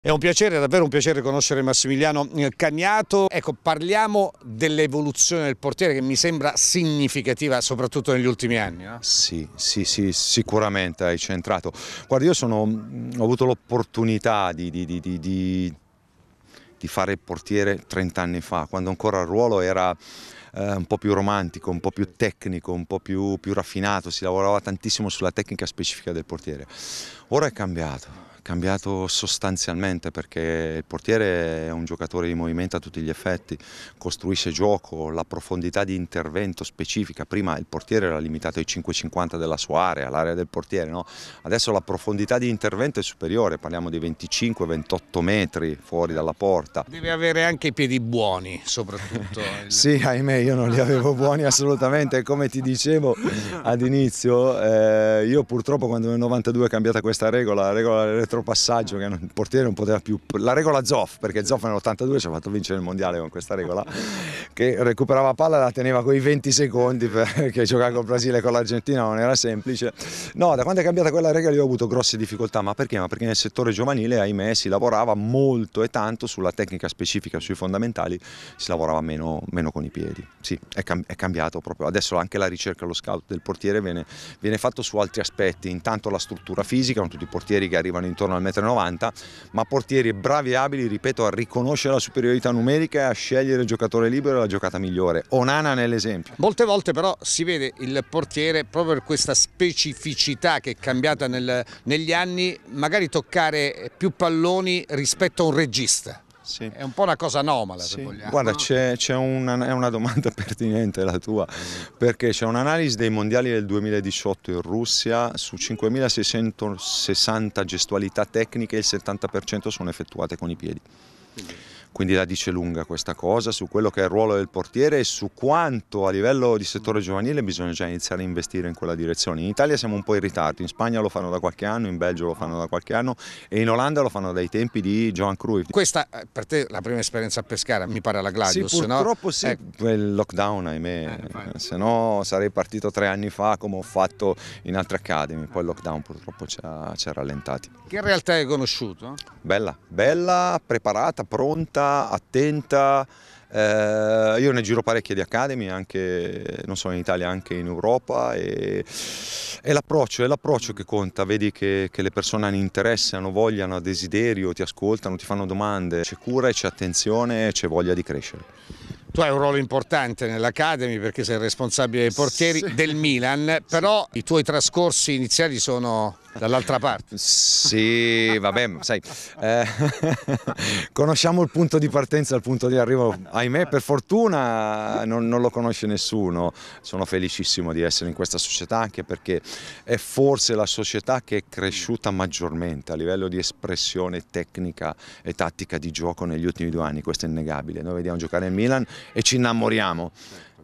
È un piacere, è davvero un piacere conoscere Massimiliano eh, Cagnato. Ecco, parliamo dell'evoluzione del portiere che mi sembra significativa soprattutto negli ultimi anni. No? Sì, sì, sì, sicuramente hai centrato. Guarda, io sono, mm, ho avuto l'opportunità di, di, di, di, fare il portiere 30 anni fa, quando ancora il ruolo era eh, un po' più romantico, un po' più tecnico, un po' più, più raffinato, si lavorava tantissimo sulla tecnica specifica del portiere. Ora è cambiato cambiato sostanzialmente perché il portiere è un giocatore di movimento a tutti gli effetti, costruisce gioco, la profondità di intervento specifica, prima il portiere era limitato ai 5,50 della sua area, l'area del portiere, no? adesso la profondità di intervento è superiore, parliamo di 25-28 metri fuori dalla porta. Deve avere anche i piedi buoni soprattutto. sì, ahimè io non li avevo buoni assolutamente, come ti dicevo ad inizio, eh, io purtroppo quando nel 92 è cambiata questa regola, la regola retro altro passaggio che il portiere non poteva più, la regola Zoff, perché Zoff nell'82 ci ha fatto vincere il mondiale con questa regola, che recuperava palla e la teneva con i 20 secondi perché giocare col Brasile e con l'Argentina non era semplice. No, da quando è cambiata quella regola io ho avuto grosse difficoltà, ma perché? Ma perché nel settore giovanile, ahimè, si lavorava molto e tanto sulla tecnica specifica, sui fondamentali, si lavorava meno, meno con i piedi. Sì, è, cam è, cambiato proprio, adesso anche la ricerca, lo scout del portiere viene, viene fatto su altri aspetti, intanto la struttura fisica, con tutti i portieri che arrivano in intorno al 1,90 m, ma portieri bravi e abili, ripeto, a riconoscere la superiorità numerica e a scegliere il giocatore libero e la giocata migliore. Onana nell'esempio. Molte volte però si vede il portiere proprio per questa specificità che è cambiata nel, negli anni, magari toccare più palloni rispetto a un regista. Sì. È un po' una cosa anomala, sì. se vogliamo. Guarda, c'è, una, è una domanda pertinente la tua, mm. perché c'è un'analisi dei mondiali del 2018 in Russia, su 5.660 gestualità tecniche il 70% sono effettuate con i piedi. Quindi. Quindi la dice lunga questa cosa su quello che è il ruolo del portiere e su quanto a livello di settore giovanile bisogna già iniziare a investire in quella direzione. In Italia siamo un po' in ritardo, in Spagna lo fanno da qualche anno, in Belgio lo fanno da qualche anno e in Olanda lo fanno dai tempi di Johan Cruyff. Questa eh, per te la prima esperienza a pescare, mi pare la Gladius. Sì, purtroppo no? sì, eh. il lockdown ahimè, eh, se no sarei partito tre anni fa come ho fatto in altre academy, poi il lockdown purtroppo ci ha, ci ha rallentati. Che realtà hai conosciuto? Bella, bella, preparata, pronta preparata, attenta. Eh, io ne giro parecchie di Academy, anche non solo in Italia, anche in Europa. E, è l'approccio che conta, vedi che, che, le persone hanno interesse, hanno voglia, hanno desiderio, ti ascoltano, ti fanno domande. C'è cura, c'è attenzione, c'è voglia di crescere. Tu hai un ruolo importante nell'Academy perché sei il responsabile dei portieri sì. del Milan, però i tuoi trascorsi iniziali sono dall'altra parte. Sì, vabbè, sai, eh, conosciamo il punto di partenza e il punto di arrivo. Ahimè, per fortuna non, non, lo conosce nessuno. Sono felicissimo di essere in questa società anche perché è forse la società che è cresciuta maggiormente a livello di espressione tecnica e tattica di gioco negli ultimi due anni, questo è innegabile. Noi vediamo giocare il Milan e ci innamoriamo.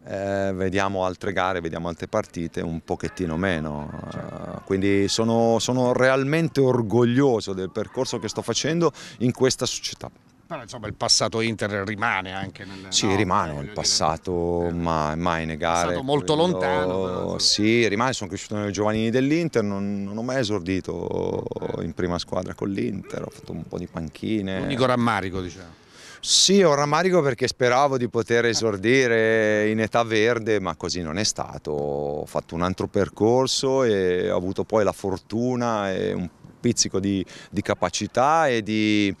Eh, vediamo altre gare, vediamo altre partite un pochettino meno, eh, quindi sono, sono realmente orgoglioso del percorso che sto facendo in questa società. Però insomma il passato Inter rimane anche nel... Sì, no, rimane il passato, dire, eh. ma mai negare. È stato molto quello... lontano. Però... Sì, rimane, sono cresciuto nelle giovanili dell'Inter, non, non, ho mai esordito in prima squadra con l'Inter, ho fatto un po' di panchine. L'unico rammarico diciamo. Sì, ho rammarico perché speravo di poter esordire in età verde, ma così non è stato. Ho fatto un altro percorso e ho avuto poi la fortuna e un pizzico di, di capacità e di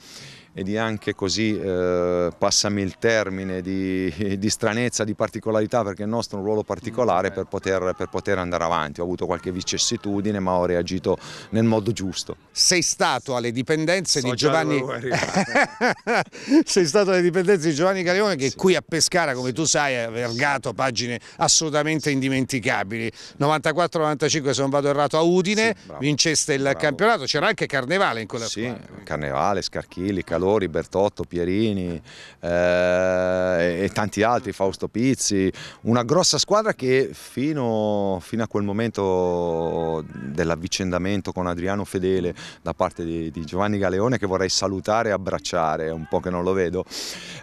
e di anche così, eh, passami il termine, di, di, stranezza, di particolarità perché il nostro è un ruolo particolare certo. per poter, per poter, andare avanti. Ho avuto qualche vicissitudine ma ho reagito nel modo giusto. Sei stato alle dipendenze so di Giovanni... Sei stato alle dipendenze di Giovanni Galeone che sì. qui a Pescara, come sì. tu sai, ha vergato pagine assolutamente indimenticabili. 94-95 se non vado errato a Udine, sì, vinceste il bravo. campionato, c'era anche Carnevale in quella sì, squadra. Carnevale, Scarchilli, Calore Mondadori, Bertotto, Pierini eh, e tanti altri, Fausto Pizzi, una grossa squadra che fino, fino a quel momento dell'avvicendamento con Adriano Fedele da parte di, di, Giovanni Galeone che vorrei salutare e abbracciare, è un po' che non lo vedo,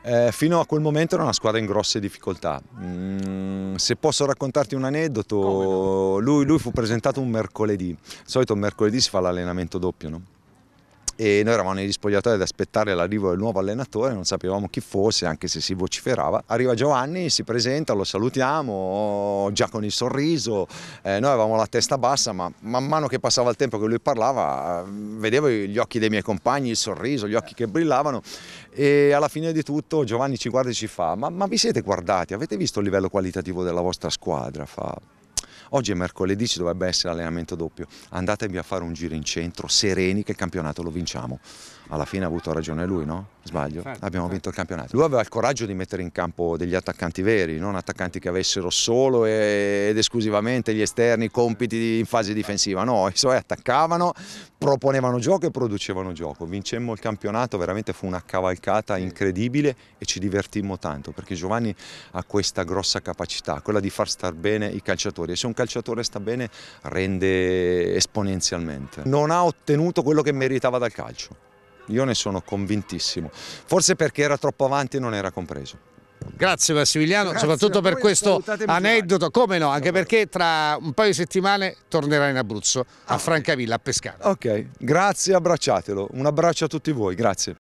eh, fino a quel momento era una squadra in grosse difficoltà. Mm, se posso raccontarti un aneddoto, lui, lui fu presentato un mercoledì, di solito mercoledì si fa l'allenamento doppio, no? e noi eravamo negli spogliatoi ad aspettare l'arrivo del nuovo allenatore, non sapevamo chi fosse, anche se si vociferava. Arriva Giovanni, si presenta, lo salutiamo, già con il sorriso, eh, noi avevamo la testa bassa, ma man mano che passava il tempo che lui parlava, eh, vedevo gli occhi dei miei compagni, il sorriso, gli occhi che brillavano e alla fine di tutto Giovanni ci guarda e ci fa, ma, ma vi siete guardati, avete visto il livello qualitativo della vostra squadra? Fa, Oggi è mercoledì, ci dovrebbe essere allenamento doppio. Andatevi a fare un giro in centro, sereni che il campionato lo vinciamo alla fine ha avuto ragione lui, no? Sbaglio? Infatti, Abbiamo infatti. vinto il campionato. Lui aveva il coraggio di mettere in campo degli attaccanti veri, non attaccanti che avessero solo ed esclusivamente gli esterni compiti in fase difensiva. No, i suoi attaccavano, proponevano gioco e producevano gioco. Vincemmo il campionato, veramente fu una cavalcata incredibile e ci divertimmo tanto perché Giovanni ha questa grossa capacità, quella di far star bene i calciatori e se un calciatore sta bene rende esponenzialmente. Non ha ottenuto quello che meritava dal calcio io ne sono convintissimo. Forse perché era troppo avanti e non era compreso. Grazie Massimiliano, Grazie soprattutto per questo aneddoto, come no, anche perché tra un paio di settimane tornerà in Abruzzo, a ah. Francavilla, a Pescara. Ok, grazie, abbracciatelo. Un abbraccio a tutti voi, grazie.